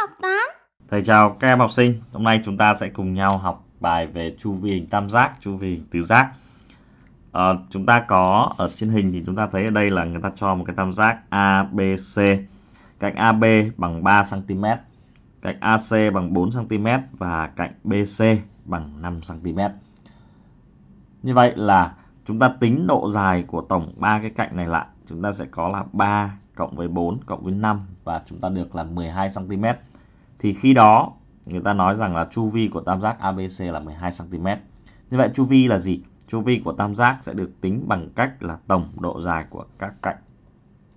học toán. Thầy chào các em học sinh. Hôm nay chúng ta sẽ cùng nhau học bài về chu vi hình tam giác, chu vi hình tứ giác. À, chúng ta có ở trên hình thì chúng ta thấy ở đây là người ta cho một cái tam giác ABC. Cạnh AB bằng 3 cm, cạnh AC bằng 4 cm và cạnh BC bằng 5 cm. Như vậy là chúng ta tính độ dài của tổng ba cái cạnh này lại, chúng ta sẽ có là 3 cộng với 4 cộng với 5 và chúng ta được là 12 cm. Thì khi đó người ta nói rằng là chu vi của tam giác ABC là 12 cm. Như vậy chu vi là gì? Chu vi của tam giác sẽ được tính bằng cách là tổng độ dài của các cạnh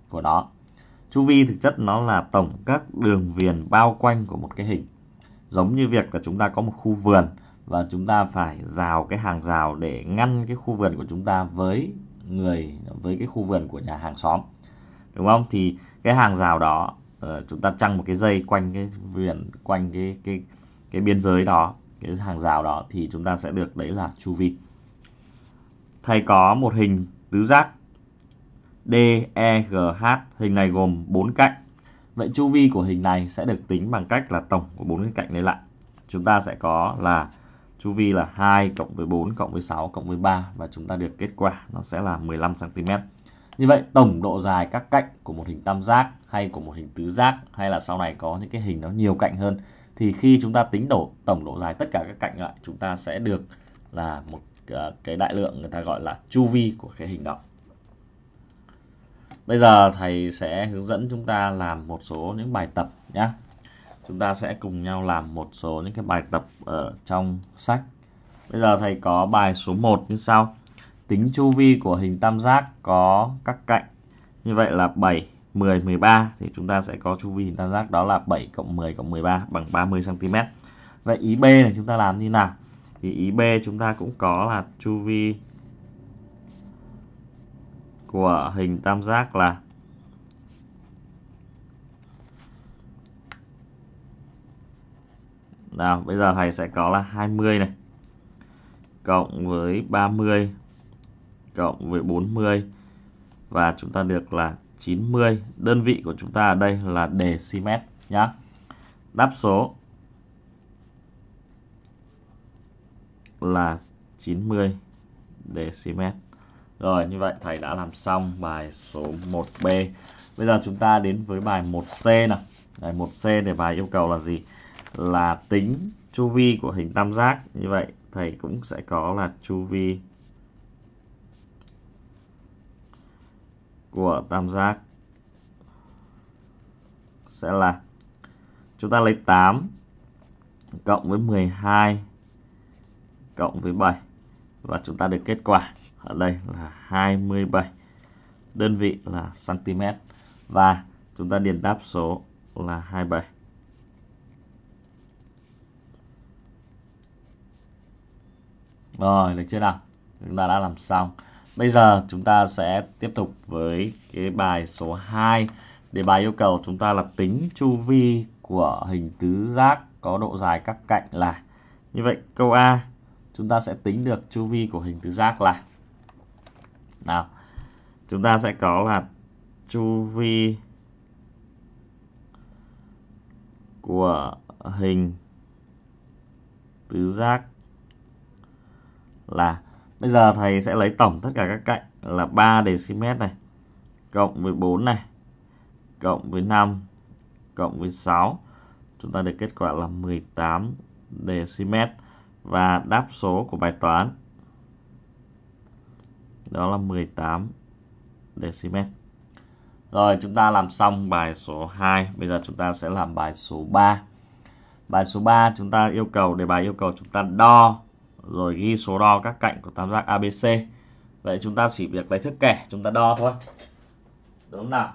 của nó. Chu vi thực chất nó là tổng các đường viền bao quanh của một cái hình. Giống như việc là chúng ta có một khu vườn và chúng ta phải rào cái hàng rào để ngăn cái khu vườn của chúng ta với người với cái khu vườn của nhà hàng xóm đúng không thì cái hàng rào đó ờ, chúng ta trăng một cái dây quanh cái viền quanh cái cái cái biên giới đó cái hàng rào đó thì chúng ta sẽ được đấy là chu vi thầy có một hình tứ giác DEGH Hình này gồm bốn cạnh. Vậy chu vi của hình này sẽ được tính bằng cách là tổng của bốn cái cạnh này lại. Chúng ta sẽ có là chu vi là 2 cộng với 4 cộng với 6 cộng với 3 và chúng ta được kết quả nó sẽ là 15 cm. Như vậy tổng độ dài các cạnh của một hình tam giác hay của một hình tứ giác hay là sau này có những cái hình nó nhiều cạnh hơn thì khi chúng ta tính đổ tổng độ dài tất cả các cạnh lại chúng ta sẽ được là một ờ, cái đại lượng người ta gọi là chu vi của cái hình đó. Bây giờ thầy sẽ hướng dẫn chúng ta làm một số những bài tập nhé. Chúng ta sẽ cùng nhau làm một số những cái bài tập ở trong sách. Bây giờ thầy có bài số 1 như sau tính chu vi của hình tam giác có các cạnh. Như vậy là 7, 10, 13 thì chúng ta sẽ có chu vi hình tam giác đó là 7 cộng 10 cộng 13 bằng 30 cm. Vậy ý B này chúng ta làm như nào? Thì ý B chúng ta cũng có là chu vi của hình tam giác là Nào, bây giờ thầy sẽ có là 20 này cộng với 30 cộng với 40 và chúng ta được là 90. Đơn vị của chúng ta ở đây là decimet nhá. Đáp số là 90 decimet. Rồi như vậy thầy đã làm xong bài số 1B. Bây giờ chúng ta đến với bài 1C nào. Bài 1C để bài yêu cầu là gì? Là tính chu vi của hình tam giác. Như vậy thầy cũng sẽ có là chu vi của tam giác sẽ là chúng ta lấy 8 cộng với 12 cộng với 7 và chúng ta được kết quả ở đây là 27 đơn vị là cm và chúng ta điền đáp số là 27 rồi được chưa nào chúng ta đã làm xong Bây giờ chúng ta sẽ tiếp tục với cái bài số 2. Đề bài yêu cầu chúng ta là tính chu vi của hình tứ giác có độ dài các cạnh là. Như vậy câu A chúng ta sẽ tính được chu vi của hình tứ giác là. Nào, chúng ta sẽ có là chu vi của hình tứ giác là Bây giờ thầy sẽ lấy tổng tất cả các cạnh là 3 dm này cộng với 4 này cộng với 5 cộng với 6. Chúng ta được kết quả là 18 dm và đáp số của bài toán đó là 18 dm. Rồi chúng ta làm xong bài số 2, bây giờ chúng ta sẽ làm bài số 3. Bài số 3 chúng ta yêu cầu đề bài yêu cầu chúng ta đo rồi ghi số đo các cạnh của tam giác ABC. Vậy chúng ta chỉ việc lấy thước kẻ chúng ta đo thôi. Đúng không nào?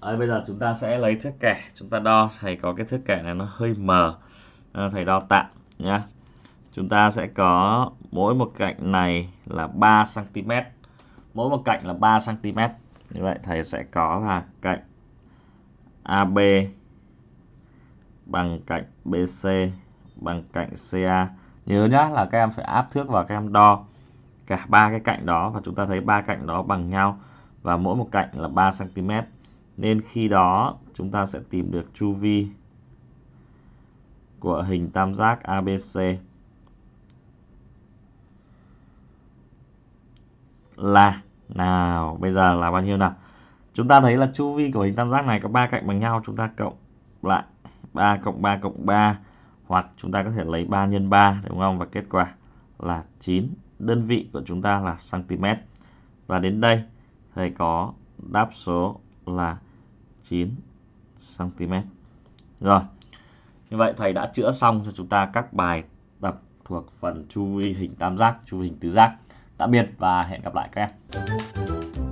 Ở bây giờ chúng ta sẽ lấy thước kẻ chúng ta đo thầy có cái thước kẻ này nó hơi mờ thầy đo tạm nhá chúng ta sẽ có mỗi một cạnh này là 3 cm mỗi một cạnh là 3 cm như vậy thầy sẽ có là cạnh AB bằng cạnh BC bằng cạnh CA. Nhớ nhá là các em phải áp thước và các em đo cả ba cái cạnh đó và chúng ta thấy ba cạnh đó bằng nhau và mỗi một cạnh là 3 cm. Nên khi đó chúng ta sẽ tìm được chu vi của hình tam giác ABC là nào bây giờ là bao nhiêu nào chúng ta thấy là chu vi của hình tam giác này có ba cạnh bằng nhau chúng ta cộng lại 3 cộng 3 cộng 3 hoặc chúng ta có thể lấy 3 nhân 3 đúng không? Và kết quả là 9. Đơn vị của chúng ta là cm. Và đến đây thầy có đáp số là 9 cm. Rồi. Như vậy thầy đã chữa xong cho chúng ta các bài tập thuộc phần chu vi hình tam giác, chu vi hình tứ giác. Tạm biệt và hẹn gặp lại các em.